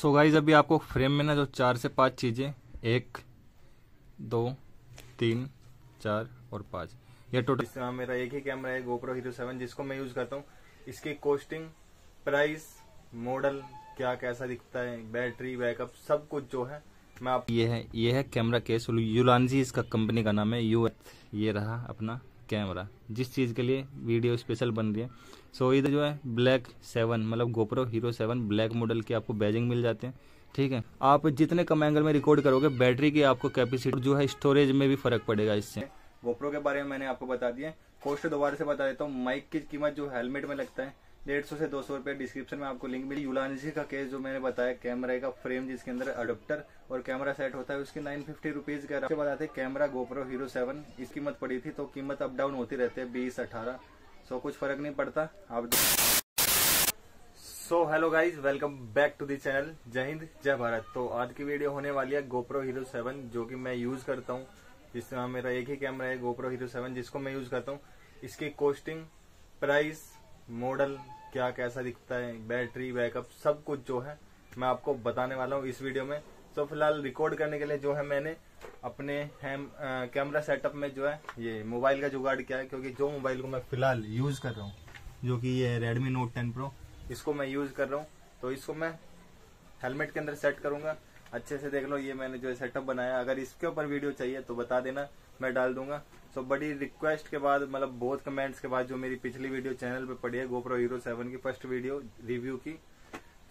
सो so guys अभी आपको frame में ना जो चार से पांच चीज़ें एक दो तीन चार और पांच यह हाँ, टोटल मेरा एक ही कैमरा है गोप्रो हीरो सेवन जिसको मैं यूज़ करता हूँ इसकी कॉस्टिंग प्राइस मॉडल क्या कैसा दिखता है बैटरी बैकअप सब कुछ जो है मैं आप ये है ये है कैमरा केस यूलानजी इसका कंपनी का नाम है यू ये रहा अपना कैमरा जिस चीज़ के लिए वीडियो स्पेशल बन रही है सो so, इधर तो जो है ब्लैक सेवन मतलब GoPro Hero seven black model के आपको बैजिंग मिल जाते हैं ठीक है आप जितने कम एंगल में रिकॉर्ड करोगे बैटरी की आपको कैपेसिटी जो है स्टोरेज में भी फर्क पड़ेगा इससे गोप्रो के बारे में मैंने आपको बता दिया कॉस्ट दोबारा से बता देता हूँ माइक की कीमत जो हेलमेट में लगता है डेढ़ सौ से दो सौ रुपये डिस्क्रिप्शन में आपको लिंक मिली यूलानजी का केस जो मैंने बताया कैमरे का फ्रेम जिसके अंदर अडोप्टर और कैमरा सेट होता है उसकी नाइन फिफ्टी रुपीज का बताते कैमरा गोप्रो हीरो सेवन इसकी कीमत पड़ी थी तो कीमत अप डाउन होती रहती है बीस अठारह सो कुछ फर्क नहीं पड़ता आप so hello guys welcome back to the channel जय हिंद जय भारत तो आज की वीडियो होने वाली है गोप्रो हीरो सेवन जो कि मैं यूज करता हूँ जिसमें हाँ, मेरा एक ही कैमरा है गोप्रो हीरो सेवन जिसको मैं यूज करता हूँ इसकी कॉस्टिंग प्राइस मॉडल क्या कैसा दिखता है बैटरी बैकअप सब कुछ जो है मैं आपको बताने वाला हूँ इस वीडियो में तो फिलहाल रिकॉर्ड करने के लिए जो है मैंने अपने हैम कैमरा सेटअप में जो है ये मोबाइल का जुगाड़ किया है क्योंकि जो मोबाइल को मैं फिलहाल यूज कर रहा हूँ जो कि ये रेडमी नोट टेन प्रो इसको मैं यूज कर रहा हूँ तो इसको मैं हेलमेट के अंदर सेट करूंगा अच्छे से देख लो ये मैंने जो है सेटअप बनाया अगर इसके ऊपर वीडियो चाहिए तो बता देना मैं डाल दूंगा सो बड़ी रिक्वेस्ट के बाद मतलब बहुत कमेंट्स के बाद जो मेरी पिछली वीडियो चैनल पे पड़ी है गोप्रो हीरो सेवन की फर्स्ट वीडियो रिव्यू की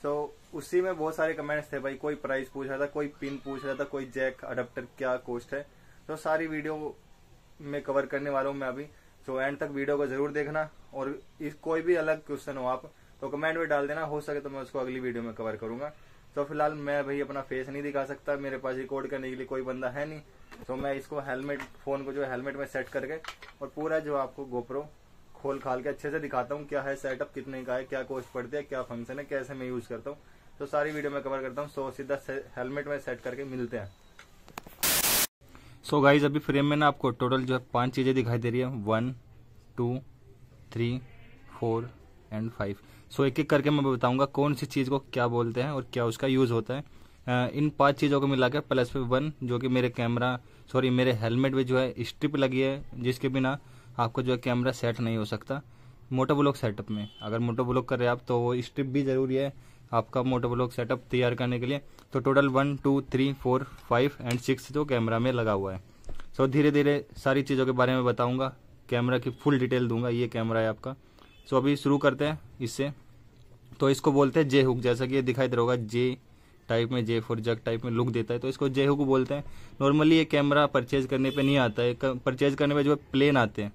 सो उसी में बहुत सारे कमेंट्स थे भाई कोई प्राइस पूछ रहा था कोई पिन पूछ रहा था कोई जैक अडेप्टर क्या कॉस्ट है तो सारी वीडियो में कवर करने वाला हूँ मैं अभी तो एंड तक वीडियो को जरूर देखना और इस कोई भी अलग क्वेश्चन हो आप तो कमेंट में डाल देना हो सके तो मैं उसको अगली वीडियो में कवर करूंगा तो फिलहाल मैं भाई अपना फेस नहीं दिखा सकता मेरे पास रिकॉर्ड करने के लिए कोई बंदा है नहीं तो मैं इसको हेलमेट फोन को जो हेलमेट में सेट करके और पूरा जो आपको गोप्रो खोल खाल के अच्छे से दिखाता हूँ क्या है सेटअप कितने का है क्या कोस्ट पड़ती है क्या फंक्शन है कैसे मैं यूज करता हूँ तो सारी वीडियो में कवर करता हूँ सो सीधा हेलमेट में सेट करके मिलते हैं सो so गाइज अभी फ्रेम में ना आपको टोटल जो है पांच चीज़ें दिखाई दे रही है one two three four and five so एक एक करके मैं बताऊंगा कौन सी चीज़ को क्या बोलते हैं और क्या उसका यूज़ होता है इन पांच चीज़ों को मिला के प्लस पे वन जो कि मेरे कैमरा सॉरी मेरे हेलमेट में जो है स्ट्रिप लगी है जिसके बिना आपको जो है कैमरा सेट नहीं हो सकता मोटो ब्लॉक सेटअप में अगर मोटो ब्लॉक कर रहे हैं आप तो वो स्ट्रिप भी ज़रूरी है आपका मोटर ब्लॉक सेटअप तैयार करने के लिए तो total one two three four five and six जो तो कैमरा में लगा हुआ है सो धीरे धीरे सारी चीज़ों के बारे में बताऊँगा कैमरा की फुल डिटेल दूंगा ये कैमरा है आपका सो अभी शुरू करते हैं इससे तो इसको बोलते हैं जे हुक जैसा कि ये दिखाई दे रहा होगा जे टाइप में जे फोर जग टाइप में लुक देता है तो इसको जे हुक बोलते हैं नॉर्मली ये कैमरा परचेज करने पे नहीं आता है परचेज करने पे जो प्लेन आते हैं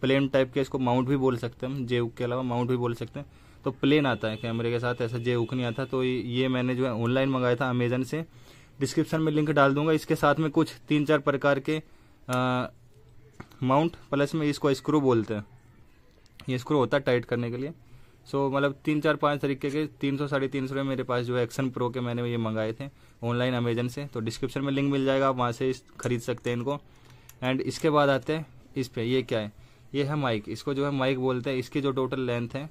प्लेन टाइप के इसको माउंट भी बोल सकते हैं हम जे हुक के अलावा माउंट भी बोल सकते हैं तो प्लेन आता है कैमरे के साथ ऐसा जे हुक नहीं आता तो ये मैंने जो है ऑनलाइन मंगाया था अमेजन से डिस्क्रिप्शन में लिंक डाल दूंगा इसके साथ में कुछ तीन चार प्रकार के माउंट प्लस में इसको स्क्रू बोलते हैं ये स्क्रू होता है टाइट करने के लिए सो so, मतलब तीन चार पाँच तरीके के तीन सौ साढ़े तीन सौ मेरे पास जो है एक्शन प्रो के मैंने ये मंगाए थे ऑनलाइन अमेजन से तो डिस्क्रिप्शन में लिंक मिल जाएगा आप वहाँ से खरीद सकते हैं इनको एंड इसके बाद आते हैं इस पर ये क्या है ये है माइक इसको जो है माइक बोलते हैं इसकी जो टोटल लेंथ है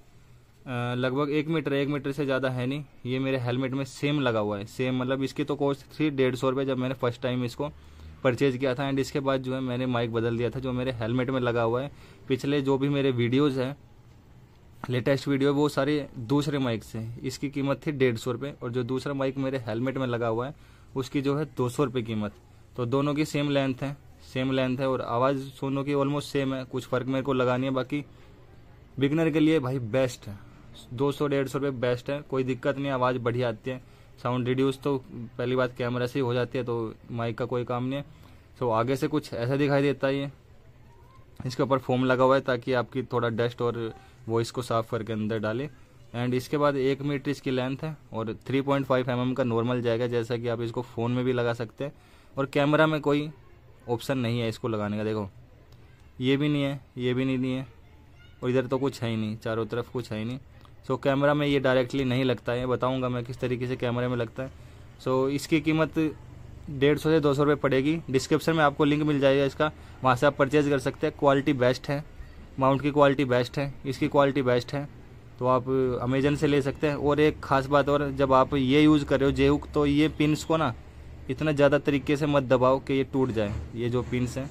लगभग एक मीटर एक मीटर से ज़्यादा है नहीं ये मेरे हेलमेट में सेम लगा हुआ है सेम मतलब इसकी तो कॉस्ट थी डेढ़ सौ रुपये जब मैंने फर्स्ट टाइम इसको परचेज़ किया था एंड इसके बाद जो है मैंने माइक बदल दिया था जो मेरे हेलमेट में लगा हुआ है पिछले जो भी मेरे वीडियोज़ हैं लेटेस्ट वीडियो वो सारे दूसरे माइक से इसकी कीमत थी डेढ़ सौ रुपये और जो दूसरा माइक मेरे हेलमेट में लगा हुआ है उसकी जो है दो सौ रुपये कीमत तो दोनों की सेम लेंथ है सेम लेंथ है और आवाज़ सोनों की ऑलमोस्ट सेम है कुछ फ़र्क मेरे को लगा नहीं है बाकी बिगनर के लिए भाई बेस्ट है दो सौ डेढ़ सौ रुपये बेस्ट है कोई दिक्कत नहीं आवाज़ बढ़िया आती है साउंड रिड्यूस तो पहली बात कैमरा से ही हो जाती है तो माइक का कोई काम नहीं है सो आगे से कुछ ऐसा दिखाई देता है ये इसके ऊपर फोम लगा हुआ है ताकि आपकी थोड़ा डस्ट और वॉइस को साफ करके अंदर डाले एंड इसके बाद एक मीटर इसकी लेंथ है और 3.5 पॉइंट mm का नॉर्मल जाएगा जैसा कि आप इसको फ़ोन में भी लगा सकते हैं और कैमरा में कोई ऑप्शन नहीं है इसको लगाने का देखो ये भी नहीं है ये भी नहीं, नहीं है और इधर तो कुछ है ही नहीं चारों तरफ कुछ है ही नहीं सो so, कैमरा में ये डायरेक्टली नहीं लगता है बताऊँगा मैं किस तरीके से कैमरे में लगता है सो so, इसकी कीमत डेढ़ सौ से दो सौ रुपये पड़ेगी डिस्क्रिप्शन में आपको लिंक मिल जाएगा इसका वहाँ से आप परचेज़ कर सकते हैं क्वालिटी बेस्ट है माउंट की क्वालिटी बेस्ट है इसकी क्वालिटी बेस्ट है तो आप अमेजन से ले सकते हैं और एक ख़ास बात और जब आप ये यूज़ कर रहे हो जेहुक तो ये पिनस को ना इतना ज़्यादा तरीके से मत दबाओ कि ये टूट जाए ये जो पिनस हैं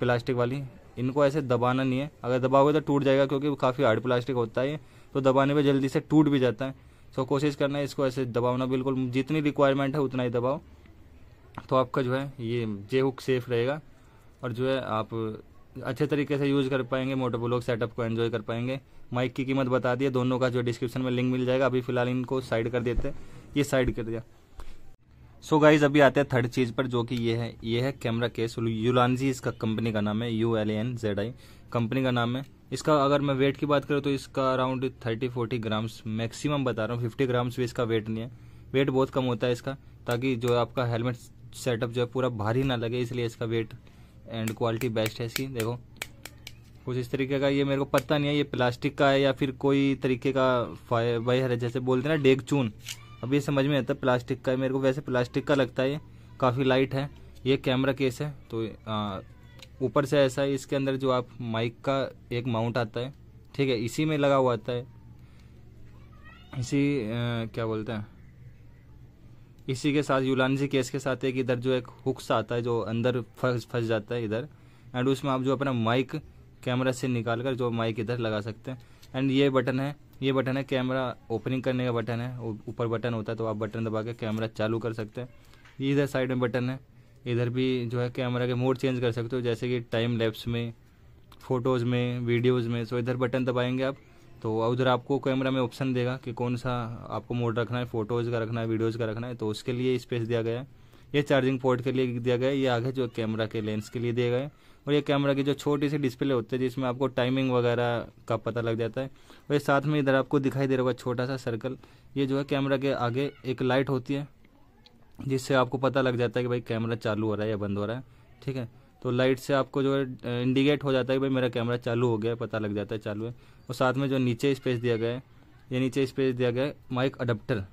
प्लास्टिक वाली इनको ऐसे दबाना नहीं है अगर दबाओगे तो टूट जाएगा क्योंकि काफ़ी हार्ड प्लास्टिक होता है तो दबाने पर जल्दी से टूट भी जाता है सो so, कोशिश करना है इसको ऐसे दबाना बिल्कुल जितनी रिक्वायरमेंट है उतना ही दबाओ तो आपका जो है ये जे हुक सेफ रहेगा और जो है आप अच्छे तरीके से यूज़ कर पाएंगे मोटर ब्लॉक सेटअप को एंजॉय कर पाएंगे माइक की कीमत बता दिए दोनों का जो डिस्क्रिप्शन में लिंक मिल जाएगा अभी फिलहाल इनको साइड कर देते हैं ये साइड कर दिया सो so गाइज अभी आते हैं थर्ड चीज़ पर जो कि ये है ये है कैमरा केस यूलानजी इसका कंपनी का नाम है U L N Z I company का नाम है इसका अगर मैं वेट की बात करूँ तो इसका around thirty forty grams maximum बता रहा हूँ फिफ्टी ग्राम्स भी इसका वेट नहीं है वेट बहुत कम होता है इसका ताकि जो आपका हेलमेट सेटअप जो है पूरा भारी ना लगे इसलिए इसका वेट एंड क्वालिटी बेस्ट है इसकी देखो कुछ इस तरीके का ये मेरे को पता नहीं है ये प्लास्टिक का है या फिर कोई तरीके का वायर है जैसे बोलते हैं ना डेग चून अब ये समझ में आता है प्लास्टिक का है मेरे को वैसे प्लास्टिक का लगता है ये काफ़ी लाइट है ये कैमरा केस है तो आ, ऊपर से ऐसा है इसके अंदर जो आप माइक का एक माउंट आता है ठीक है इसी में लगा हुआ आता है इसी आ, क्या बोलते हैं इसी के साथ यूलानजी केस के साथ एक इधर जो एक हुक्स आता है जो अंदर फंस फंस जाता है इधर एंड उसमें आप जो अपना माइक कैमरा से निकाल कर जो माइक इधर लगा सकते हैं एंड ये बटन है ये बटन है कैमरा ओपनिंग करने का बटन है ऊपर बटन होता है तो आप बटन दबा के कैमरा चालू कर सकते हैं इधर साइड में बटन है इधर भी जो है कैमरा के मोड चेंज कर सकते हो जैसे कि टाइम लैप्स में फ़ोटोज़ में वीडियोज़ में सो इधर बटन दबाएंगे आप तो उधर आपको कैमरा में ऑप्शन देगा कि कौन सा आपको मोड रखना है फ़ोटोज़ का रखना है वीडियोज़ का रखना है तो उसके लिए स्पेस दिया गया है ये चार्जिंग पोर्ट के लिए दिया गया है ये आगे जो कैमरा के लेंस के लिए दिया गया है और ये कैमरा की जो छोटी सी डिस्प्ले होती है जिसमें आपको टाइमिंग वगैरह का पता लग जाता है और ये साथ में इधर आपको दिखाई दे रहा होगा छोटा सा सर्कल ये जो है कैमरा के आगे एक लाइट होती है जिससे आपको पता लग जाता है कि भाई कैमरा चालू हो रहा है या बंद हो रहा है ठीक है तो लाइट से आपको जो है इंडिकेट हो जाता है कि भाई मेरा कैमरा चालू हो गया पता लग जाता है चालू है और साथ में जो नीचे स्पेस दिया गया है ये नीचे स्पेस दिया गया है माइक अडप्टर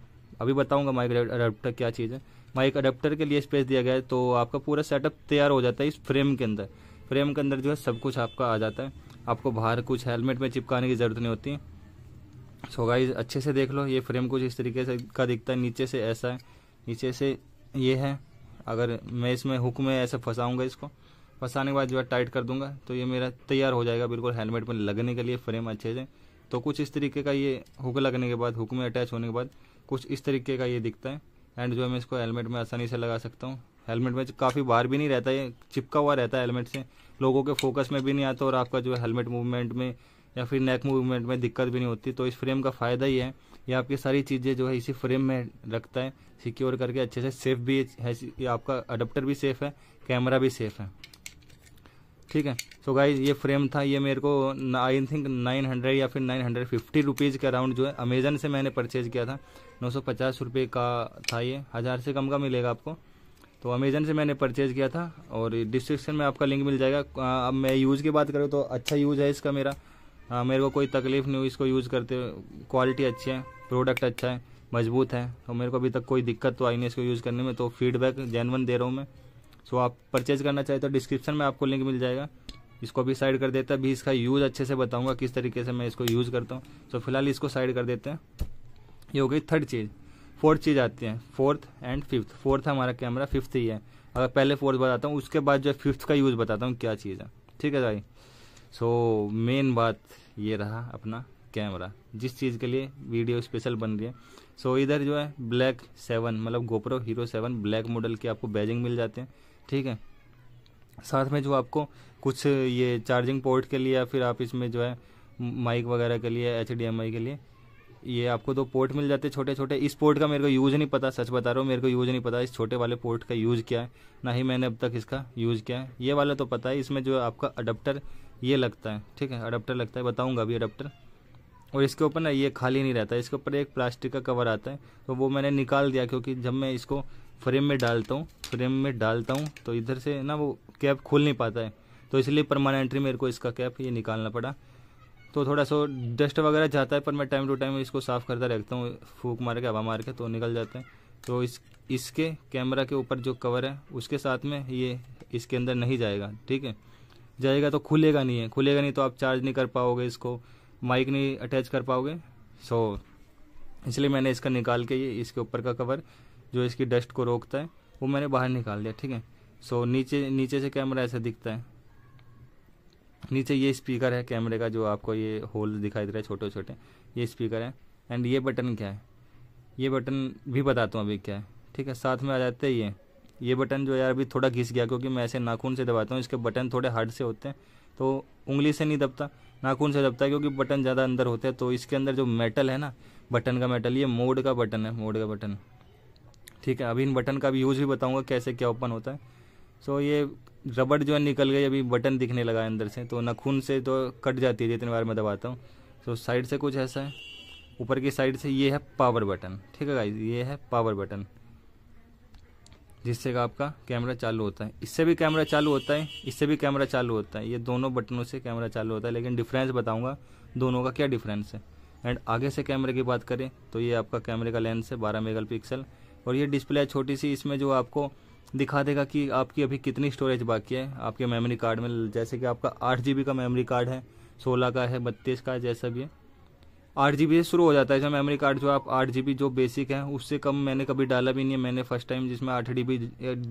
अभी बताऊंगा माइक अडप्टर क्या चीज़ है माइक अडप्टर के लिए स्पेस दिया गया है तो आपका पूरा सेटअप तैयार हो जाता है इस फ्रेम के अंदर फ्रेम के अंदर जो है सब कुछ आपका आ जाता है आपको बाहर कुछ हेलमेट में चिपकाने की ज़रूरत नहीं होती सो गाइज अच्छे से देख लो ये फ्रेम कुछ इस तरीके से का दिखता है नीचे से ऐसा है नीचे से ये है अगर मैं इसमें हुक में ऐसे फंसाऊँगा इसको फंसाने के बाद जो है टाइट कर दूंगा तो ये मेरा तैयार हो जाएगा बिल्कुल हेलमेट में लगने के लिए फ्रेम अच्छे से तो कुछ इस तरीके का ये हुक लगने के बाद हुक में अटैच होने के बाद कुछ इस तरीके का ये दिखता है एंड जो है मैं इसको हेलमेट में आसानी से लगा सकता हूँ हेलमेट में काफ़ी बाहर भी नहीं रहता है चिपका हुआ रहता है हेलमेट से लोगों के फोकस में भी नहीं आता और आपका जो है हेलमेट मूवमेंट में या फिर नेक मूवमेंट में दिक्कत भी नहीं होती तो इस फ्रेम का फ़ायदा ही है ये आपकी सारी चीज़ें जो है इसी फ्रेम में रखता है सिक्योर करके अच्छे से सेफ भी है ये आपका अडोप्टर भी सेफ है कैमरा भी सेफ है ठीक है सो so गाइज ये फ्रेम था ये मेरे को आई थिंक 900 या फिर 950 रुपीज़ के अराउंड जो है अमेज़न से मैंने परचेज़ किया था नौ सौ का था ये हज़ार से कम का मिलेगा आपको तो अमेज़न से मैंने परचेज़ किया था और डिस्क्रिप्शन में आपका लिंक मिल जाएगा अब मैं यूज़ की बात करूँ तो अच्छा यूज़ है इसका मेरा आ, हाँ, मेरे को कोई तकलीफ नहीं हुई इसको यूज़ करते क्वालिटी अच्छी है प्रोडक्ट अच्छा है मजबूत है और तो मेरे को अभी तक कोई दिक्कत तो आई नहीं इसको यूज़ करने में तो फीडबैक जैनवन दे रहा हूँ मैं सो आप परचेज करना चाहे तो डिस्क्रिप्शन में आपको लिंक मिल जाएगा इसको भी साइड कर देते है अभी इसका यूज़ अच्छे से बताऊंगा किस तरीके से मैं इसको यूज़ करता हूँ सो फिलहाल इसको साइड कर देते हैं ये हो गई थर्ड चीज़ फोर्थ चीज़ आती है फोर्थ एंड फिफ्थ फोर्थ हमारा कैमरा फिफ्थ ही है अगर पहले फोर्थ बताता हूँ उसके बाद जो है फिफ्थ का यूज़ बताता हूँ क्या चीज़ है ठीक है भाई सो मेन बात ये रहा अपना कैमरा जिस चीज़ के लिए वीडियो स्पेशल बन रही है सो इधर जो है ब्लैक सेवन मतलब GoPro Hero seven black model के आपको बैजिंग मिल जाते हैं ठीक है साथ में जो आपको कुछ ये चार्जिंग पोर्ट के लिए या फिर आप इसमें जो है माइक वगैरह के लिए एच के लिए ये आपको दो पोर्ट मिल जाते छोटे छोटे इस पोर्ट का मेरे को यूज़ नहीं पता सच बता रहा हूँ मेरे को यूज़ नहीं पता इस छोटे वाले पोर्ट का यूज़ क्या है ना ही मैंने अब तक इसका यूज़ किया है ये वाला तो पता है इसमें जो आपका अडप्टर ये लगता है ठीक है अडाप्टर लगता है बताऊँगा अभी अडाप्टर और इसके ऊपर ना ये खाली नहीं रहता इसके ऊपर एक प्लास्टिक का कवर आता है तो वो मैंने निकाल दिया क्योंकि जब मैं इसको फ्रेम में डालता हूँ फ्रेम में डालता हूँ तो इधर से ना वो कैप खुल नहीं पाता है तो इसलिए परमानेंटली मेरे को इसका कैप ये निकालना पड़ा तो थोड़ा सा डस्ट वगैरह जाता है पर मैं टाइम टू टाइम इसको साफ़ करता रहता हूँ फूक मार के हवा मार के तो निकल जाते हैं तो इस इसके कैमरा के ऊपर जो कवर है उसके साथ में ये इसके अंदर नहीं जाएगा ठीक है जाएगा तो खुलेगा नहीं है खुलेगा नहीं तो आप चार्ज नहीं कर पाओगे इसको माइक नहीं अटैच कर पाओगे सो so, इसलिए मैंने इसका निकाल के ये इसके ऊपर का कवर जो इसकी डस्ट को रोकता है वो मैंने बाहर निकाल दिया ठीक है सो so, नीचे नीचे से कैमरा ऐसा दिखता है नीचे ये स्पीकर है कैमरे का जो आपको ये होल दिखाई दे रहा है छोटे छोटे ये स्पीकर है एंड ये बटन क्या है ये बटन भी बताता हूँ अभी क्या है ठीक है साथ में आ जाते हैं ये ये बटन जो यार अभी थोड़ा घिस गया क्योंकि मैं ऐसे नाखून से दबाता हूँ इसके बटन थोड़े हार्ड से होते हैं तो उंगली से नहीं दबता नाखून से दबता है क्योंकि बटन ज़्यादा अंदर होते हैं तो इसके अंदर जो मेटल है ना बटन का मेटल ये मोड का बटन है मोड का बटन ठीक है अभी इन बटन का भी यूज़ भी बताऊँगा कैसे क्या ओपन होता है सो ये रबड़ जो है निकल गई अभी बटन दिखने लगा है अंदर से तो नाखून से तो कट जाती है जितनी बार मैं दबाता हूँ सो साइड से कुछ ऐसा है ऊपर की साइड से ये है पावर बटन ठीक है गाइज ये है पावर बटन जिससे का आपका कैमरा चालू होता है इससे भी कैमरा चालू होता है इससे भी कैमरा चालू होता है ये दोनों बटनों से कैमरा चालू होता है लेकिन डिफरेंस बताऊंगा दोनों का क्या डिफरेंस है एंड आगे से कैमरे की बात करें तो ये आपका कैमरे का लेंस है बारह मेगा पिक्सल और ये डिस्प्ले है छोटी सी इसमें जो आपको दिखा देगा कि आपकी अभी कितनी स्टोरेज बाकी है आपके मेमोरी कार्ड में जैसे कि आपका आठ जी का मेमोरी कार्ड है सोलह का है बत्तीस का जैसा भी है आठ जी बी से शुरू हो जाता है इसमें मेमोरी कार्ड जो आप आठ जी बी जो बेसिक है उससे कम मैंने कभी डाला भी नहीं है मैंने फर्स्ट टाइम जिसमें आठ डी बी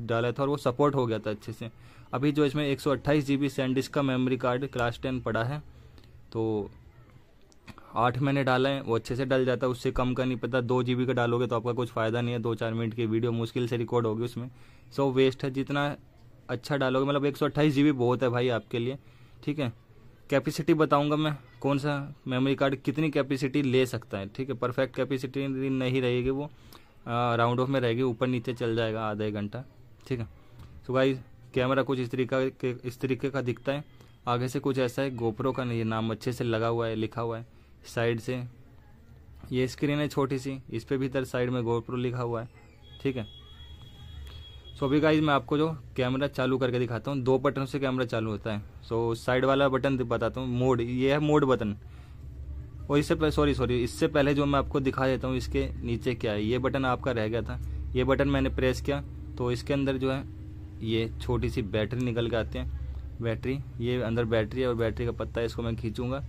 डाला था और वो सपोर्ट हो गया था अच्छे से अभी जो इसमें एक सौ अट्ठाईस जी बी का मेमोरी कार्ड क्लास टेन पड़ा है तो आठ मैंने डाला है वो अच्छे से डल जाता है उससे कम का नहीं पता दो जी का डालोगे तो आपका कुछ फ़ायदा नहीं है दो चार मिनट की वीडियो मुश्किल से रिकॉर्ड होगी उसमें सो वेस्ट है जितना अच्छा डालोगे मतलब एक सौ बहुत है भाई आपके लिए ठीक है कैपेसिटी बताऊँगा मैं कौन सा मेमोरी कार्ड कितनी कैपेसिटी ले सकता है ठीक है परफेक्ट कैपेसिटी नहीं रहेगी वो राउंड ऑफ में रहेगी ऊपर नीचे चल जाएगा आधा एक घंटा ठीक है सो गाइस कैमरा कुछ इस तरीका के इस तरीके का दिखता है आगे से कुछ ऐसा है गोप्रो का नहीं नाम अच्छे से लगा हुआ है लिखा हुआ है साइड से ये स्क्रीन है छोटी सी इस पर भी इधर साइड में गोप्रो लिखा हुआ है ठीक है सो अभी गाइज मैं आपको जो कैमरा चालू करके दिखाता हूँ दो बटन से कैमरा चालू होता है सो so, साइड वाला बटन बताता हूँ मोड ये है मोड बटन और इससे सॉरी सॉरी इससे पहले जो मैं आपको दिखा देता हूँ इसके नीचे क्या है ये बटन आपका रह गया था ये बटन मैंने प्रेस किया तो इसके अंदर जो है ये छोटी सी बैटरी निकल के आती है बैटरी ये अंदर बैटरी है और बैटरी का पत्ता है इसको मैं खींचूँगा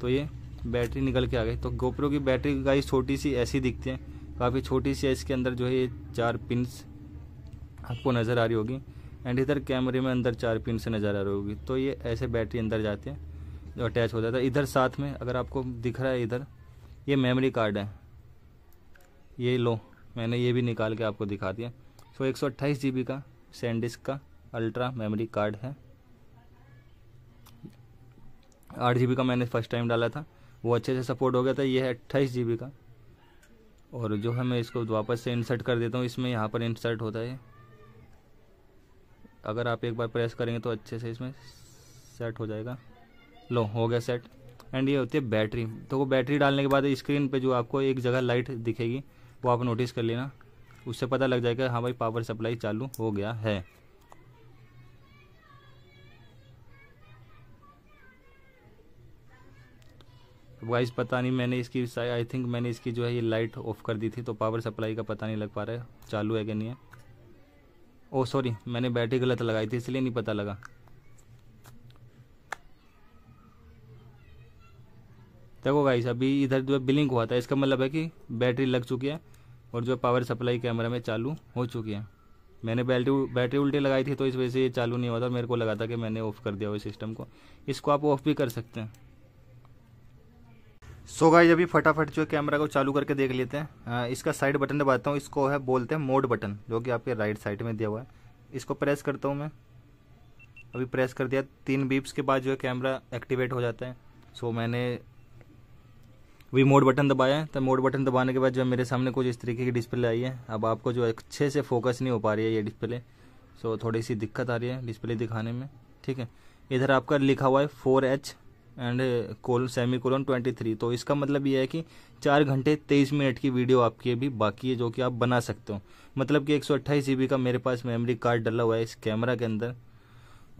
तो ये बैटरी निकल के आ गई तो गोप्रो की बैटरी गाइज छोटी सी ऐसी दिखती है काफ़ी छोटी सी है इसके अंदर जो है ये चार पिनस आपको नज़र आ रही होगी एंड इधर कैमरे में अंदर चार पिन से नज़र आ रही होगी तो ये ऐसे बैटरी अंदर जाते हैं जो अटैच हो जाता है इधर साथ में अगर आपको दिख रहा है इधर ये मेमोरी कार्ड है ये लो मैंने ये भी निकाल के आपको दिखा दिया सो एक सौ का सैंडिस्क का अल्ट्रा मेमोरी कार्ड है आठ जी का मैंने फर्स्ट टाइम डाला था वो अच्छे से सपोर्ट हो गया था ये है अट्ठाईस जी का और जो है मैं इसको वापस से इंसर्ट कर देता हूँ इसमें यहाँ पर इंसर्ट होता है अगर आप एक बार प्रेस करेंगे तो अच्छे से इसमें सेट हो जाएगा लो हो गया सेट एंड ये होती है बैटरी तो वो बैटरी डालने के बाद स्क्रीन पे जो आपको एक जगह लाइट दिखेगी वो आप नोटिस कर लेना उससे पता लग जाएगा हाँ भाई पावर सप्लाई चालू हो गया है वाइस पता नहीं मैंने इसकी आई थिंक मैंने इसकी जो है ये लाइट ऑफ कर दी थी तो पावर सप्लाई का पता नहीं लग पा रहा है चालू है कि नहीं है ओ सॉरी मैंने बैटरी गलत लगाई थी इसलिए नहीं पता लगा देखो गाइस अभी इधर जो बिलिंग हुआ था इसका मतलब है कि बैटरी लग चुकी है और जो पावर सप्लाई कैमरा में चालू हो चुकी है मैंने बैटरी बैटरी उल्टी लगाई थी तो इस वजह से ये चालू नहीं हुआ था मेरे को लगा था कि मैंने ऑफ़ कर दिया हुआ सिस्टम को इसको आप ऑफ़ भी कर सकते हैं सो so गाइज अभी फटाफट जो कैमरा को चालू करके देख लेते हैं इसका साइड बटन दबाता हूँ इसको है बोलते हैं मोड बटन जो कि आपके राइट साइड में दिया हुआ है इसको प्रेस करता हूँ मैं अभी प्रेस कर दिया तीन बीप्स के बाद जो है कैमरा एक्टिवेट हो जाता है सो so, मैंने अभी मोड बटन दबाया है तो मोड बटन दबाने के बाद जो मेरे सामने कुछ इस तरीके की डिस्प्ले आई है अब आपको जो अच्छे से फोकस नहीं हो पा रही है ये डिस्प्ले सो so, थोड़ी सी दिक्कत आ रही है डिस्प्ले दिखाने में ठीक है इधर आपका लिखा हुआ है फोर एच एंड कोल सेमी कोलन ट्वेंटी थ्री तो इसका मतलब ये है कि चार घंटे तेईस मिनट की वीडियो आपकी अभी बाकी है जो कि आप बना सकते हो मतलब कि एक सौ अट्ठाईस जी बी का मेरे पास मेमोरी कार्ड डला हुआ है इस कैमरा के अंदर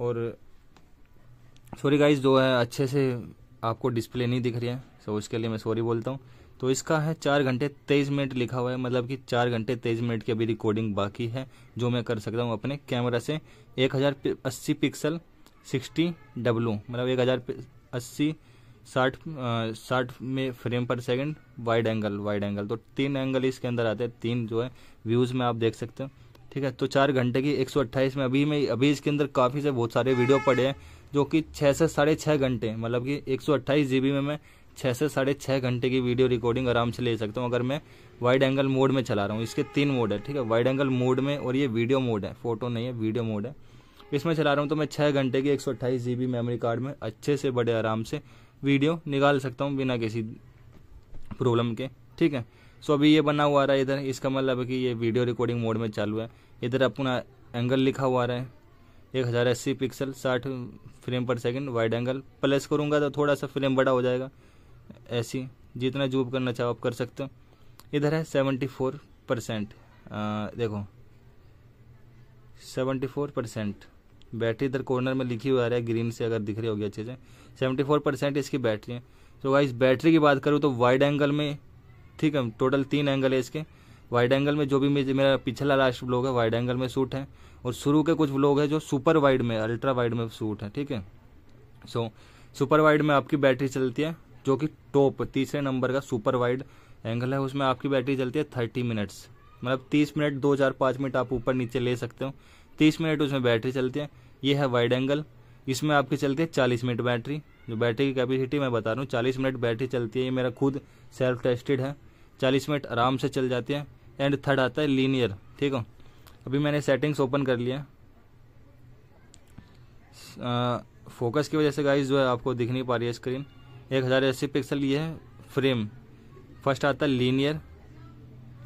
और सॉरी गाइज जो है अच्छे से आपको डिस्प्ले नहीं दिख रही है सो उसके लिए मैं सॉरी बोलता हूँ तो इसका है चार घंटे तेईस मिनट लिखा हुआ है मतलब कि चार घंटे तेईस मिनट की अभी रिकॉर्डिंग बाकी है जो मैं कर सकता हूँ अपने कैमरा से एक हज़ार अस्सी पिक्सल सिक्सटी डब्लू मतलब एक हज़ार अस्सी साठ साठ में frame per second wide angle wide angle तो तीन एंगल इसके अंदर आते हैं तीन जो है व्यूज़ में आप देख सकते हो ठीक है तो चार घंटे की 128 में अभी में अभी इसके अंदर काफ़ी से बहुत सारे वीडियो पड़े हैं जो कि छः से साढ़े छः घंटे मतलब कि एक सौ में मैं छः से साढ़े छः घंटे की वीडियो रिकॉर्डिंग आराम से ले सकता हूँ अगर मैं वाइड एंगल मोड में चला रहा हूँ इसके तीन मोड है ठीक है वाइड एंगल मोड में और ये वीडियो मोड है फोटो नहीं है वीडियो मोड है इसमें चला रहा हूँ तो मैं छः घंटे की एक सौ अट्ठाईस जी बी मेमोरी कार्ड में अच्छे से बड़े आराम से वीडियो निकाल सकता हूँ बिना किसी प्रॉब्लम के ठीक है सो अभी ये बना हुआ आ रहा है इधर इसका मतलब है कि ये वीडियो रिकॉर्डिंग मोड में चालू है इधर अपना एंगल लिखा हुआ आ रहा है एक हज़ार अस्सी पिक्सल साठ frame per second wide angle plus करूँगा तो थोड़ा सा फ्रेम बड़ा हो जाएगा ऐसी जितना जूब करना चाहो आप कर सकते हो इधर है सेवेंटी फोर परसेंट देखो सेवेंटी फोर परसेंट बैटरी इधर कॉर्नर में लिखी हुई आ रहा है ग्रीन से अगर दिख रही होगी अच्छे से सेवेंटी फोर परसेंट इसकी बैटरी है तो इस बैटरी की बात करूँ तो वाइड एंगल में ठीक है टोटल तीन एंगल है इसके वाइड एंगल में जो भी मेरा पिछला लास्ट ब्लॉग है वाइड एंगल में सूट है और शुरू के कुछ ब्लॉग है जो सुपर वाइड में अल्ट्रा वाइड में शूट है ठीक है सो सुपर वाइड में आपकी बैटरी चलती है जो कि टॉप तीसरे नंबर का सुपर वाइड एंगल है उसमें आपकी बैटरी चलती है थर्टी मिनट्स मतलब तीस मिनट दो चार पाँच मिनट आप ऊपर नीचे ले सकते हो तीस मिनट उसमें बैटरी चलती है ये है वाइड एंगल इसमें आपकी चलती है चालीस मिनट बैटरी जो बैटरी की कैपेसिटी मैं बता रहा हूँ चालीस मिनट बैटरी चलती है ये मेरा खुद सेल्फ टेस्टेड है चालीस मिनट आराम से चल जाती है एंड थर्ड आता है लीनियर ठीक है अभी मैंने सेटिंग्स ओपन कर लिया फोकस की वजह से गाइस जो है आपको दिख नहीं पा रही है स्क्रीन एक हज़ार अस्सी पिक्सल ये है फ्रेम फर्स्ट आता है लीनियर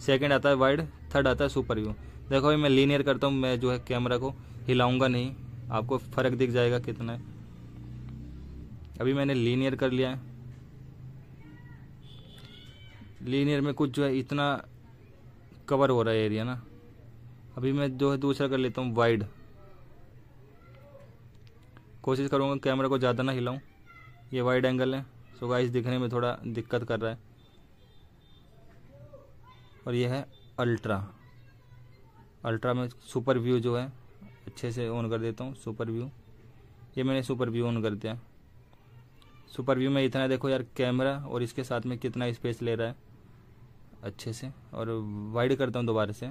सेकेंड आता है वाइड थर्ड आता है सुपर व्यू देखो भाई मैं लीनियर करता हूँ मैं जो है कैमरा को हिलाऊंगा नहीं आपको फ़र्क दिख जाएगा कितना है अभी मैंने लीनियर कर लिया है लीनियर में कुछ जो है इतना कवर हो रहा है एरिया ना अभी मैं जो है दूसरा कर लेता हूँ वाइड कोशिश करूँगा कैमरा को ज़्यादा ना हिलाऊं ये वाइड एंगल है सो गाइस दिखने में थोड़ा दिक्कत कर रहा है और यह है अल्ट्रा अल्ट्रा में सुपर व्यू जो है अच्छे से ऑन कर देता हूँ सुपर व्यू ये मैंने सुपर व्यू ऑन कर दिया सुपर व्यू में इतना देखो यार कैमरा और इसके साथ में कितना स्पेस ले रहा है अच्छे से और वाइड करता हूँ दोबारा से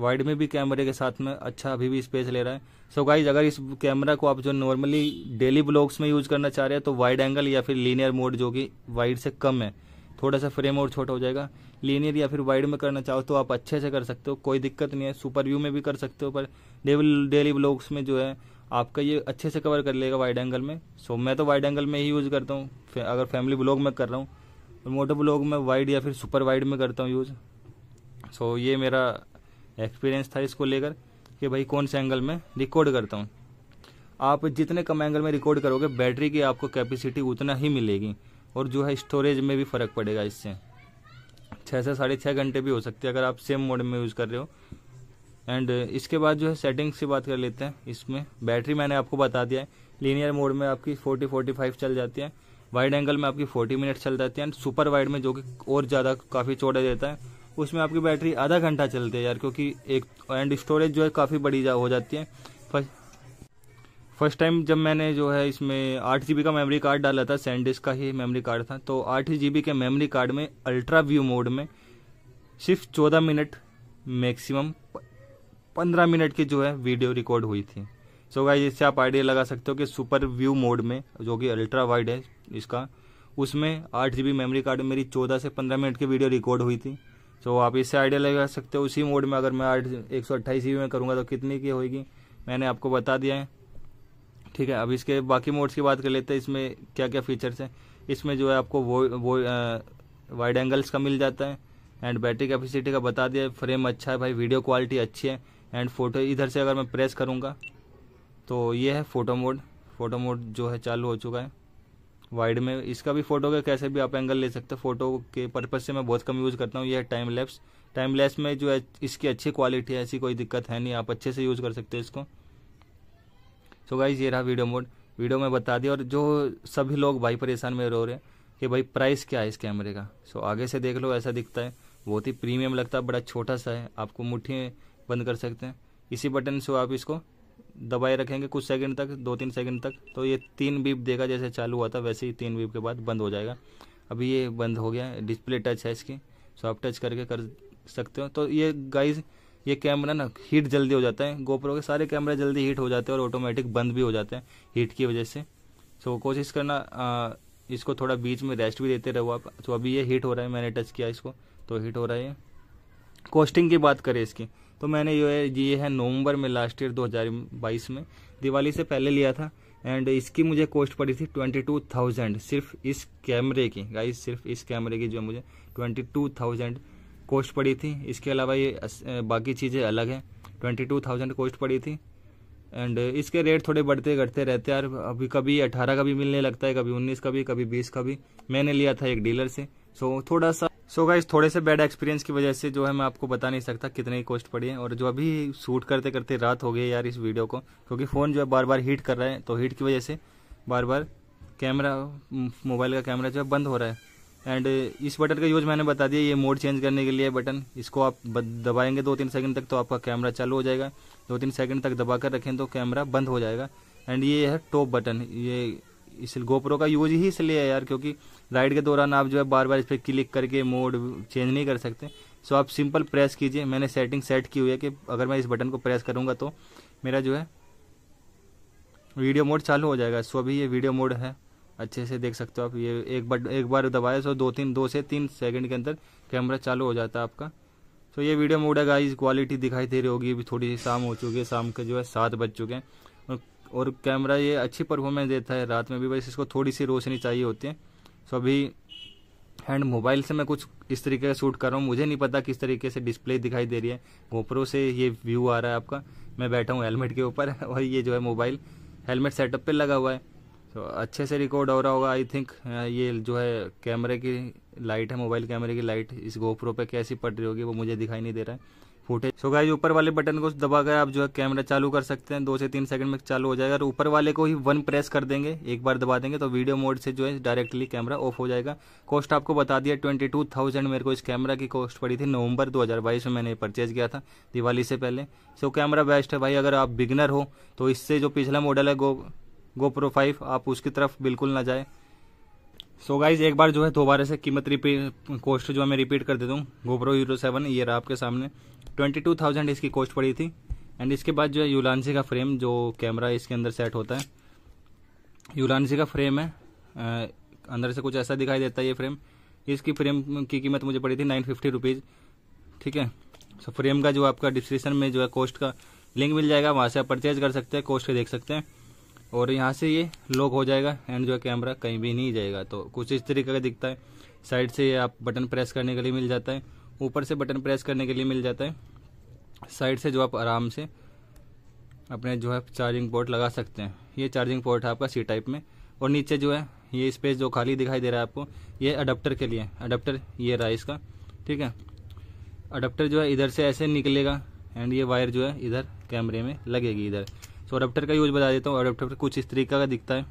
वाइड में भी कैमरे के साथ में अच्छा अभी भी स्पेस ले रहा है सो so गाइज अगर इस कैमरा को आप जो नॉर्मली डेली ब्लॉग्स में यूज करना चाह रहे हैं तो वाइड एंगल या फिर लीनियर मोड जो कि वाइड से कम है थोड़ा सा फ्रेम और छोटा हो जाएगा लीनियर या फिर वाइड में करना चाहो तो आप अच्छे से कर सकते हो कोई दिक्कत नहीं है सुपर व्यू में भी कर सकते हो पर डेली ब्लॉग्स में जो है आपका ये अच्छे से कवर कर लेगा वाइड एंगल में सो मैं तो वाइड एंगल में ही यूज़ करता हूँ अगर फैमिली ब्लॉग में कर रहा हूँ और मोटो ब्लॉग में वाइड या फिर सुपर वाइड में करता हूँ यूज़ सो ये मेरा एक्सपीरियंस था इसको लेकर कि भाई कौन से एंगल में रिकॉर्ड करता हूँ आप जितने कम एंगल में रिकॉर्ड करोगे बैटरी की आपको कैपेसिटी उतना ही मिलेगी और जो है स्टोरेज में भी फ़र्क पड़ेगा इससे छः से साढ़े छः घंटे भी हो सकते हैं अगर आप सेम मोड में यूज़ कर रहे हो एंड इसके बाद जो है सेटिंग्स की बात कर लेते हैं इसमें बैटरी मैंने आपको बता दिया है लीनियर मोड में आपकी 40 45 चल जाती है वाइड एंगल में आपकी 40 मिनट चल जाती है एंड सुपर वाइड में जो कि और ज़्यादा काफ़ी चौड़ा देता है उसमें आपकी बैटरी आधा घंटा चलती है यार क्योंकि एक एंड स्टोरेज जो है काफ़ी बड़ी जा, हो जाती है फर्स्ट टाइम जब मैंने जो है इसमें आठ जी का मेमोरी कार्ड डाला था सैंडिस का ही मेमोरी कार्ड था तो आठ जी के मेमोरी कार्ड में अल्ट्रा व्यू मोड में सिर्फ चौदह मिनट मैक्सिमम पंद्रह मिनट की जो है वीडियो रिकॉर्ड हुई थी सो so गाइज इससे आप आइडिया लगा सकते हो कि सुपर व्यू मोड में जो कि अल्ट्रा वाइड है इसका उसमें आठ जी मेमोरी कार्ड में मेरी चौदह से पंद्रह मिनट की वीडियो रिकॉर्ड हुई थी सो so आप इससे आइडिया लगा सकते हो उसी मोड में अगर मैं आठ एक सौ अट्ठाईस जी में करूँगा तो कितने की होगी मैंने आपको बता दिया है ठीक है अब इसके बाकी मोड्स की बात कर लेते हैं इसमें क्या क्या फीचर्स हैं इसमें जो है आपको वो वो वाइड एंगल्स का मिल जाता है एंड बैटरी कैपेसिटी का बता दिया फ्रेम अच्छा है भाई वीडियो क्वालिटी अच्छी है एंड फोटो इधर से अगर मैं प्रेस करूँगा तो ये है फ़ोटो मोड फ़ोटो मोड जो है चालू हो चुका है वाइड में इसका भी फ़ोटो का कैसे भी आप एंगल ले सकते हैं फ़ोटो के पर्पज़ से मैं बहुत कम यूज़ करता हूँ यह है टाइम लेप्स टाइम लेप्स में जो है इसकी अच्छी क्वालिटी है ऐसी कोई दिक्कत है नहीं आप अच्छे से यूज़ कर सकते हैं इसको सो गाइज ये रहा वीडियो मोड वीडियो में बता दिया और जो सभी लोग भाई परेशान में रो रहे हैं कि भाई प्राइस क्या है इस कैमरे का सो आगे से देख लो ऐसा दिखता है बहुत ही प्रीमियम लगता है बड़ा छोटा सा है आपको मुठ्ठी बंद कर सकते हैं इसी बटन से आप इसको दबाए रखेंगे कुछ सेकंड तक दो तीन सेकंड तक तो ये तीन बीप देगा जैसे चालू हुआ था वैसे ही तीन बीप के बाद बंद हो जाएगा अभी ये बंद हो गया डिस्प्ले टच है इसकी सो आप टच करके कर सकते हो तो ये गाइज ये कैमरा ना हीट जल्दी हो जाता है गोप्रो के सारे कैमरे जल्दी हीट हो जाते हैं और ऑटोमेटिक बंद भी हो जाते हैं हीट की वजह से सो so, कोशिश करना आ, इसको थोड़ा बीच में रेस्ट भी देते रहो आप तो अभी ये हीट हो रहा है मैंने टच किया इसको तो हीट हो रहा है कॉस्टिंग की बात करें इसकी तो मैंने ये ये है नवंबर में लास्ट ईयर 2022 में दिवाली से पहले लिया था एंड इसकी मुझे कॉस्ट पड़ी थी ट्वेंटी टू थाउजेंड सिर्फ इस कैमरे की गाइस सिर्फ इस कैमरे की जो मुझे ट्वेंटी टू थाउजेंड कॉस्ट पड़ी थी इसके अलावा ये बाकी चीज़ें अलग हैं ट्वेंटी टू थाउजेंड कॉस्ट पड़ी थी एंड इसके रेट थोड़े बढ़ते घटते रहते यार अभी कभी अठारह का भी मिलने लगता है कभी उन्नीस का भी कभी बीस का भी मैंने लिया था एक डीलर से सो so, थोड़ा सा सो so गाइज थोड़े से बैड एक्सपीरियंस की वजह से जो है मैं आपको बता नहीं सकता कितने की कॉस्ट पड़ी है और जो अभी शूट करते करते रात हो गई यार इस वीडियो को क्योंकि फ़ोन जो है बार बार हीट कर रहा है तो हीट की वजह से बार बार कैमरा मोबाइल का कैमरा जो है बंद हो रहा है एंड इस बटन का यूज मैंने बता दिया ये मोड चेंज करने के लिए बटन इसको आप दबाएंगे दो तीन सेकंड तक तो आपका कैमरा चालू हो जाएगा दो तीन सेकंड तक दबा कर रखें तो कैमरा बंद हो जाएगा एंड ये है टॉप बटन ये इस गोप्रो का यूज ही इसलिए है यार क्योंकि राइड के दौरान आप जो है बार बार इस पर क्लिक करके मोड चेंज नहीं कर सकते सो आप सिंपल प्रेस कीजिए मैंने सेटिंग सेट की हुई है कि अगर मैं इस बटन को प्रेस करूँगा तो मेरा जो है वीडियो मोड चालू हो जाएगा सो अभी ये वीडियो मोड है अच्छे से देख सकते हो आप ये एक बार एक बार दबाए सो दो तीन दो से तीन सेकंड के अंदर कैमरा चालू हो जाता है आपका सो ये वीडियो मोड है गाइस क्वालिटी दिखाई दे रही होगी अभी थोड़ी सी शाम हो चुकी है शाम के जो है सात बज चुके हैं और, और कैमरा ये अच्छी परफॉर्मेंस देता है रात में भी बस इसको थोड़ी सी रोशनी चाहिए होती है सो अभी हैंड मोबाइल से मैं कुछ इस तरीके का शूट कर रहा हूँ मुझे नहीं पता किस तरीके से डिस्प्ले दिखाई दे रही है गोप्रो से ये व्यू आ रहा है आपका मैं बैठा हूँ हेलमेट के ऊपर और ये जो है मोबाइल हेलमेट सेटअप पे लगा हुआ है तो अच्छे से रिकॉर्ड हो रहा होगा आई थिंक ये जो है कैमरे की लाइट है मोबाइल कैमरे की लाइट इस गोप्रो पे कैसी पड़ रही होगी वो मुझे दिखाई नहीं दे रहा है फुटेज सो गाइज ऊपर वाले बटन को दबा कर आप जो है कैमरा चालू कर सकते हैं दो से तीन सेकंड में चालू हो जाएगा और ऊपर वाले को ही वन प्रेस कर देंगे एक बार दबा देंगे तो वीडियो मोड से जो है डायरेक्टली कैमरा ऑफ हो जाएगा कॉस्ट आपको बता दिया ट्वेंटी टू थाउजेंड मेरे को इस कैमरा की कॉस्ट पड़ी थी नवंबर दो हज़ार बाईस में मैंने परचेज किया था दिवाली से पहले सो कैमरा बेस्ट है भाई अगर आप बिगनर हो तो इससे जो पिछला मॉडल है गो गोप्रो फाइव आप उसकी तरफ बिल्कुल ना जाए सो so गाइज एक बार जो है दोबारा से कीमत रिपीट कॉस्ट जो है मैं रिपीट कर देता हूँ गोप्रो हीरो सेवन ये रहा आपके सामने ट्वेंटी टू थाउजेंड इसकी कॉस्ट पड़ी थी एंड इसके बाद जो है यूलानसी का फ्रेम जो कैमरा इसके अंदर सेट होता है यूलानसी का फ्रेम है आ, अंदर से कुछ ऐसा दिखाई देता है ये फ्रेम इसकी फ्रेम की कीमत मुझे पड़ी थी नाइन फिफ्टी रुपीज़ ठीक है सो फ्रेम का जो आपका डिस्क्रिप्शन में जो है कॉस्ट का लिंक मिल जाएगा वहाँ से आप परचेज कर सकते हैं कॉस्ट देख सकते हैं और यहाँ से ये लॉक हो जाएगा एंड जो है कैमरा कहीं भी नहीं जाएगा तो कुछ इस तरीके का दिखता है साइड से ये आप बटन प्रेस करने के लिए मिल जाता है ऊपर से बटन प्रेस करने के लिए मिल जाता है साइड से जो आप आराम से अपने जो है चार्जिंग पोर्ट लगा सकते हैं ये चार्जिंग पोर्ट है आपका सी टाइप में और नीचे जो है ये स्पेस जो खाली दिखाई दे रहा है आपको ये अडप्टर के लिए अडप्टर ये रहा इसका ठीक है अडप्टर जो है इधर से ऐसे निकलेगा एंड ये वायर जो है इधर कैमरे में लगेगी इधर सो अडेप्टर का यूज बता देता हूँ अडेप्टर कुछ इस तरीके का दिखता है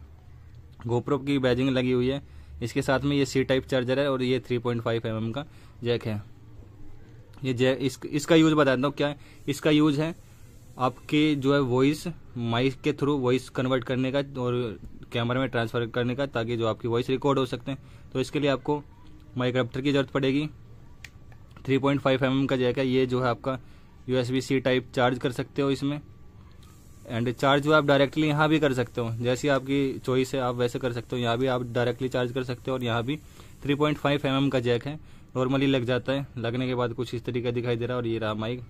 घोप्रो की बैजिंग लगी हुई है इसके साथ में ये सी टाइप चार्जर है और ये 3.5 पॉइंट mm का जैक है ये जैक इस, इसका यूज बता देता हूँ क्या है इसका यूज है आपके जो है वॉइस माइक के थ्रू वॉइस कन्वर्ट करने का और कैमरा में ट्रांसफर करने का ताकि जो आपकी वॉइस रिकॉर्ड हो सकते हैं तो इसके लिए आपको माइक अडप्टर की जरूरत पड़ेगी 3.5 पॉइंट mm का जैक है ये जो है आपका U S C type charge कर सकते हो इसमें एंड चार्ज जो आप डायरेक्टली यहाँ भी कर सकते हो जैसी आपकी चॉइस है आप वैसे कर सकते हो यहाँ भी आप डायरेक्टली चार्ज कर सकते हो और यहाँ भी 3.5 पॉइंट mm का जैक है नॉर्मली लग जाता है लगने के बाद कुछ इस तरीके दिखाई दे रहा है और ये रहा माइक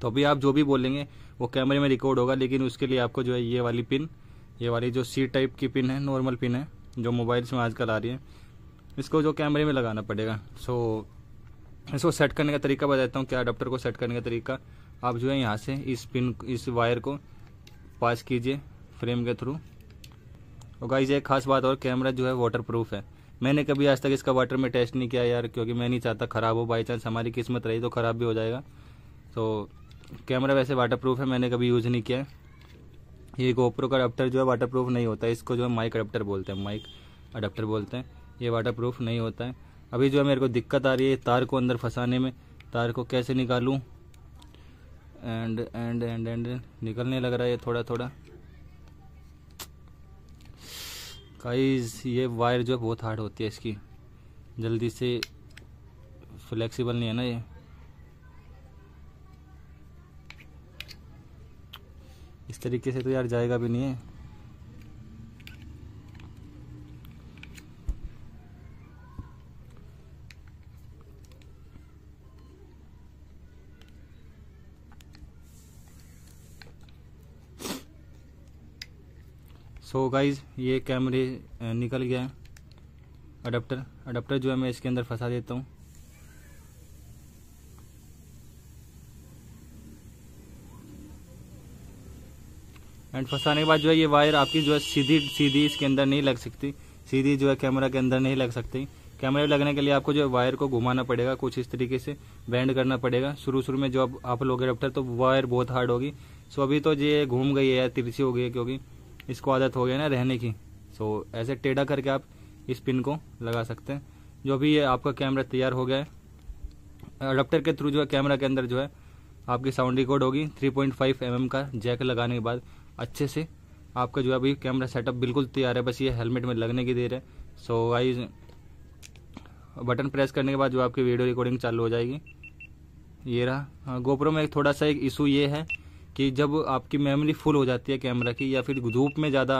तो अभी आप जो भी बोलेंगे वो कैमरे में रिकॉर्ड होगा लेकिन उसके लिए आपको जो है ये वाली पिन ये वाली जो सी टाइप की पिन है नॉर्मल पिन है जो मोबाइल्स में आजकल आ रही है इसको जो कैमरे में लगाना पड़ेगा सो इसको सेट करने का तरीका बताता हूँ क्या अडाप्टर को सेट करने का तरीका आप जो है यहाँ से इस पिन इस वायर को पास कीजिए फ्रेम के थ्रू और गाइज एक खास बात और कैमरा जो है वाटर प्रूफ है मैंने कभी आज तक इसका वाटर में टेस्ट नहीं किया यार क्योंकि मैं नहीं चाहता ख़राब हो बाई चांस हमारी किस्मत रही तो ख़राब भी हो जाएगा तो कैमरा वैसे वाटर प्रूफ है मैंने कभी यूज़ नहीं किया है ये गोप्रो का अडप्टर जो है वाटर प्रूफ नहीं होता है इसको जो है माइक अडप्टर बोलते हैं माइक अडप्टर बोलते हैं ये वाटर प्रूफ नहीं होता है अभी जो है मेरे को दिक्कत आ रही है तार को अंदर फंसाने में तार को कैसे निकालूँ एंड एंड एंड एंड निकलने लग रहा है थोड़ा थोड़ा काइज ये वायर जो है बहुत हार्ड होती है इसकी जल्दी से फ्लेक्सिबल नहीं है ना ये इस तरीके से तो यार जाएगा भी नहीं है सो गाइज ये कैमरे निकल गया है अडप्टर अडप्टर जो है मैं इसके अंदर फंसा देता हूँ एंड फंसाने के बाद जो है ये वायर आपकी जो है सीधी सीधी इसके अंदर नहीं लग सकती सीधी जो है कैमरा के अंदर नहीं लग सकती कैमरे लगने के लिए आपको जो है वायर को घुमाना पड़ेगा कुछ इस तरीके से बैंड करना पड़ेगा शुरू शुरू में जो आप, लोग रफ्टर तो वायर बहुत हार्ड होगी सो अभी तो ये घूम गई है तिरछी हो गई है क्योंकि इसको आदत हो गया ना रहने की सो ऐसे टेढ़ा करके आप इस पिन को लगा सकते हैं जो भी ये आपका कैमरा तैयार हो गया है अडप्टर के थ्रू जो है कैमरा के अंदर जो है आपकी साउंड रिकॉर्ड होगी 3.5 पॉइंट mm का जैक लगाने के बाद अच्छे से आपका जो है अभी कैमरा सेटअप बिल्कुल तैयार है बस ये हेलमेट में लगने की देर है सो वाइज बटन प्रेस करने के बाद जो आपकी वीडियो रिकॉर्डिंग चालू हो जाएगी ये रहा गोप्रो हाँ, में एक थोड़ा सा एक इशू ये है कि जब आपकी मेमोरी फुल हो जाती है कैमरा की या फिर धूप में ज़्यादा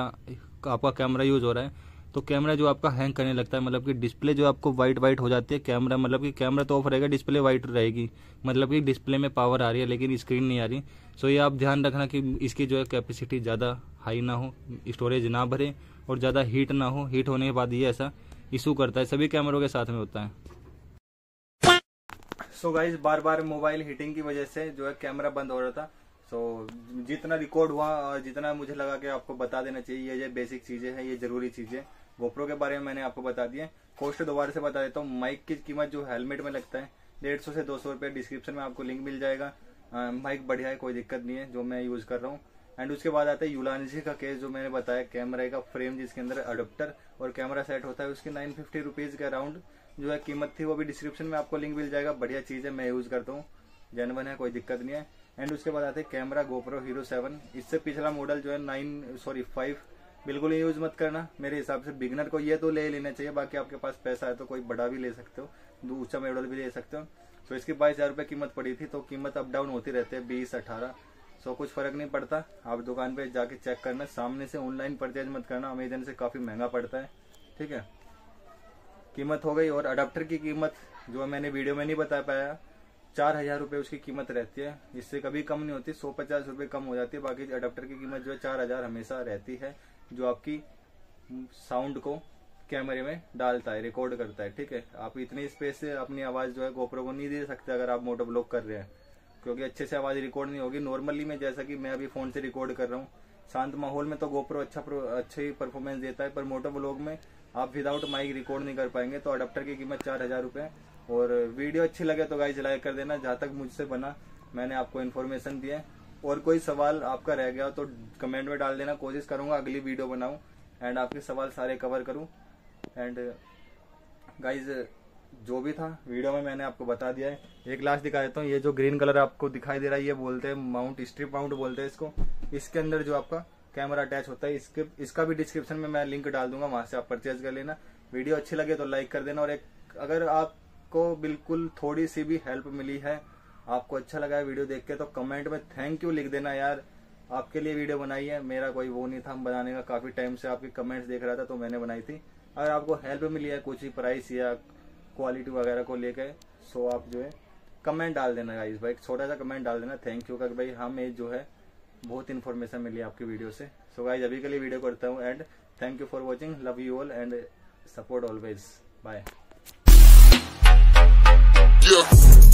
आपका कैमरा यूज़ हो रहा है तो कैमरा जो आपका हैंग करने लगता है मतलब कि डिस्प्ले जो आपको वाइट वाइट हो जाती है कैमरा मतलब कि कैमरा तो ऑफ रहेगा डिस्प्ले वाइट रहेगी मतलब कि डिस्प्ले में पावर आ रही है लेकिन स्क्रीन नहीं आ रही सो ये आप ध्यान रखना कि इसकी जो है कैपेसिटी ज़्यादा हाई ना हो स्टोरेज ना भरे और ज़्यादा हीट ना हो हीट होने के बाद ये ऐसा इशू करता है सभी कैमरों के साथ में होता है सो so गाइज बार बार मोबाइल हीटिंग की वजह से जो है कैमरा बंद हो रहा था सो so, जितना रिकॉर्ड हुआ और जितना मुझे लगा कि आपको बता देना चाहिए ये जो बेसिक चीजें हैं ये जरूरी चीजें गोप्रो के बारे में मैंने आपको बता दिए कॉस्ट दोबारा से बता देता हूँ माइक की कीमत जो हेलमेट में लगता है डेढ़ सौ से दो सौ डिस्क्रिप्शन में आपको लिंक मिल जाएगा माइक बढ़िया है कोई दिक्कत नहीं है जो मैं यूज कर रहा हूँ एंड उसके बाद आता है यूलानजी का केस जो मैंने बताया कैमरे का फ्रेम जिसके अंदर अडोप्टर और कैमरा सेट होता है उसकी नाइन फिफ्टी रुपीज के अराउंड जो है कीमत थी वो भी डिस्क्रिप्शन में आपको लिंक मिल जाएगा बढ़िया चीज है मैं यूज करता हूँ जनवन है कोई दिक्कत नहीं है एंड उसके बाद आते हैं कैमरा गोप्रो हीरो सेवन इससे पिछला मॉडल जो है नाइन सॉरी फाइव बिल्कुल ही यूज मत करना मेरे हिसाब से बिगनर को ये तो ले लेना चाहिए बाकी आपके पास पैसा है तो कोई बड़ा भी ले सकते हो दूसरा मॉडल भी ले सकते हो तो इसकी बाईस हजार रुपये कीमत पड़ी थी तो कीमत अप डाउन होती रहती है बीस अठारह सो कुछ फर्क नहीं पड़ता आप दुकान पे जाके चेक करना सामने से ऑनलाइन परचेज मत करना अमेजन से काफी महंगा पड़ता है ठीक है कीमत हो गई और अडाप्टर की कीमत जो मैंने वीडियो में नहीं बता पाया चार हजार रूपये उसकी कीमत रहती है जिससे कभी कम नहीं होती सौ पचास रूपये कम हो जाती है बाकी अडोप्टर की कीमत जो है चार हजार हमेशा रहती है जो आपकी साउंड को कैमरे में डालता है रिकॉर्ड करता है ठीक है आप इतनी स्पेस से अपनी आवाज जो है गोपरो को नहीं दे सकते अगर आप मोटो ब्लॉक कर रहे हैं क्योंकि अच्छे से आवाज रिकॉर्ड नहीं होगी नॉर्मली मैं जैसा कि मैं अभी फोन से रिकॉर्ड कर रहा हूँ शांत माहौल में तो गोप्रो अच्छा अच्छी परफॉर्मेंस देता है पर मोटो ब्लॉग में आप विदाउट माइक रिकॉर्ड नहीं कर पाएंगे तो अडोप्टर की कीमत चार हजार रूपये और वीडियो अच्छी लगे तो गाइज लाइक कर देना जहाँ तक मुझसे बना मैंने आपको इन्फॉर्मेशन दिया और कोई सवाल आपका रह गया तो कमेंट में डाल देना कोशिश करूंगा अगली वीडियो बनाऊ एंड आपके सवाल सारे कवर करूं एंड गाइज जो भी था वीडियो में मैंने आपको बता दिया है एक लास्ट दिखा देता हूँ ये जो ग्रीन कलर आपको दिखाई दे रहा है ये बोलते हैं माउंट स्ट्रिप माउंट बोलते हैं इसको इसके अंदर जो आपका कैमरा अटैच होता है इसके इसका भी डिस्क्रिप्शन में मैं लिंक डाल दूंगा वहां से आप परचेज कर लेना वीडियो अच्छी लगे तो लाइक कर देना और एक अगर आप आपको बिल्कुल थोड़ी सी भी हेल्प मिली है आपको अच्छा लगा है वीडियो देख के तो कमेंट में थैंक यू लिख देना यार आपके लिए वीडियो बनाई है मेरा कोई वो नहीं था हम बनाने का काफी टाइम से आपके कमेंट्स देख रहा था तो मैंने बनाई थी अगर आपको हेल्प मिली है कुछ ही प्राइस या क्वालिटी वगैरह को लेकर सो आप जो है कमेंट डाल देना गाइस भाई छोटा सा कमेंट डाल देना थैंक यू का भाई हमें जो है बहुत इन्फॉर्मेशन मिली आपकी वीडियो से सो so गाइज अभी के लिए वीडियो करता हूँ and thank you for watching love you all and support always bye yeah